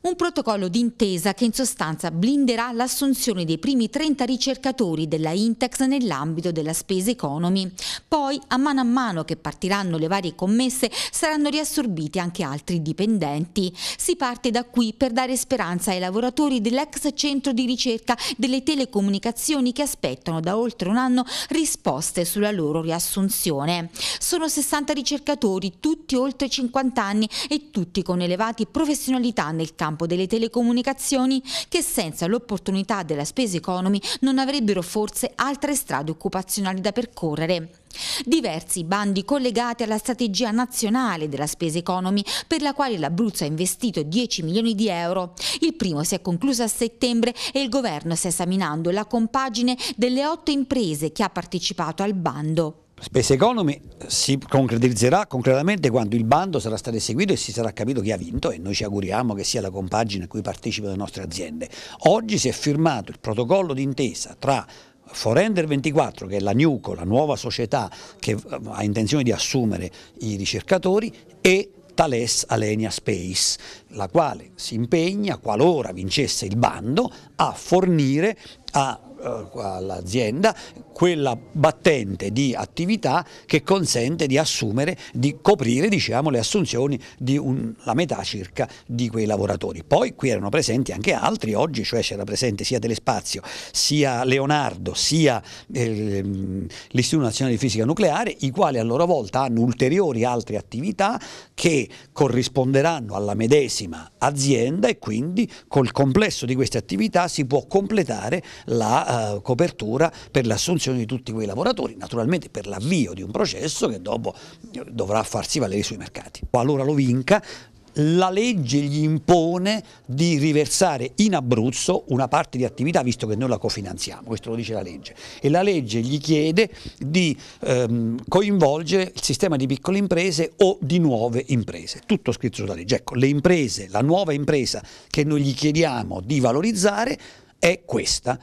Un protocollo d'intesa che in sostanza blinderà l'assunzione dei primi 30 ricercatori della Intex nell'ambito della spesa economy. Poi, a mano a mano che partiranno le varie commesse, saranno riassorbiti anche altri dipendenti. Si parte da qui per dare speranza ai lavoratori dell'ex centro di ricerca delle telecomunicazioni che aspettano da oltre un anno risposte sulla loro riassunzione. Sono 60 ricercatori, tutti oltre 50 anni e tutti con elevati professionalità nel campo campo delle telecomunicazioni che senza l'opportunità della spesa economy non avrebbero forse altre strade occupazionali da percorrere. Diversi bandi collegati alla strategia nazionale della spesa economy per la quale l'Abruzzo ha investito 10 milioni di euro. Il primo si è concluso a settembre e il governo sta esaminando la compagine delle otto imprese che ha partecipato al bando. Space Economy si concretizzerà concretamente quando il bando sarà stato eseguito e si sarà capito chi ha vinto e noi ci auguriamo che sia la compagine a cui partecipano le nostre aziende. Oggi si è firmato il protocollo d'intesa tra Forender 24, che è la NUCO, la nuova società che eh, ha intenzione di assumere i ricercatori, e Thales Alenia Space, la quale si impegna, qualora vincesse il bando, a fornire eh, all'azienda quella battente di attività che consente di assumere, di coprire diciamo, le assunzioni di un, la metà circa di quei lavoratori. Poi qui erano presenti anche altri oggi, cioè c'era presente sia Telespazio, sia Leonardo, sia eh, l'Istituto Nazionale di Fisica Nucleare, i quali a loro volta hanno ulteriori altre attività che corrisponderanno alla medesima azienda e quindi col complesso di queste attività si può completare la eh, copertura per l'assunzione condizioni di tutti quei lavoratori, naturalmente per l'avvio di un processo che dopo eh, dovrà farsi valere sui mercati. Qualora lo vinca, la legge gli impone di riversare in Abruzzo una parte di attività visto che noi la cofinanziamo, questo lo dice la legge e la legge gli chiede di ehm, coinvolgere il sistema di piccole imprese o di nuove imprese, tutto scritto sulla legge. Ecco, le imprese, la nuova impresa che noi gli chiediamo di valorizzare è questa,